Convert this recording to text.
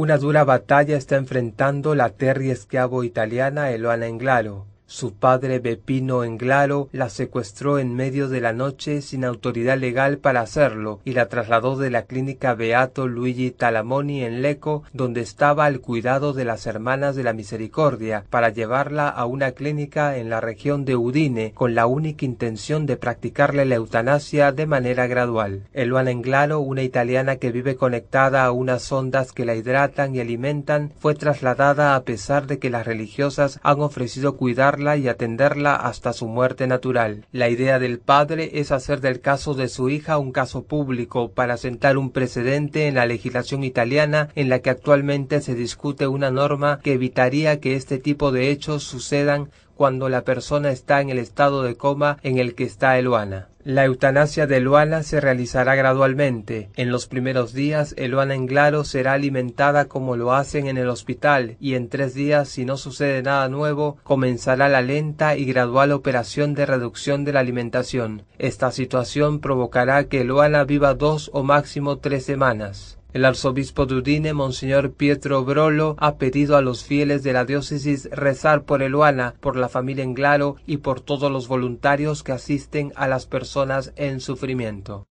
Una dura batalla está enfrentando la terri hago italiana Eloana Englaro, su padre Bepino Englaro la secuestró en medio de la noche sin autoridad legal para hacerlo y la trasladó de la clínica Beato Luigi Talamoni en Lecco, donde estaba al cuidado de las Hermanas de la Misericordia, para llevarla a una clínica en la región de Udine con la única intención de practicarle la eutanasia de manera gradual. Eluana Englaro, una italiana que vive conectada a unas ondas que la hidratan y alimentan, fue trasladada a pesar de que las religiosas han ofrecido cuidar y atenderla hasta su muerte natural. La idea del padre es hacer del caso de su hija un caso público para sentar un precedente en la legislación italiana en la que actualmente se discute una norma que evitaría que este tipo de hechos sucedan cuando la persona está en el estado de coma en el que está Eluana. La eutanasia de Luana se realizará gradualmente. En los primeros días, Luana Englaro será alimentada como lo hacen en el hospital y en tres días, si no sucede nada nuevo, comenzará la lenta y gradual operación de reducción de la alimentación. Esta situación provocará que Luana viva dos o máximo tres semanas. El arzobispo de Udine, Monseñor Pietro Brolo, ha pedido a los fieles de la diócesis rezar por Eluana, por la familia Englaro y por todos los voluntarios que asisten a las personas en sufrimiento.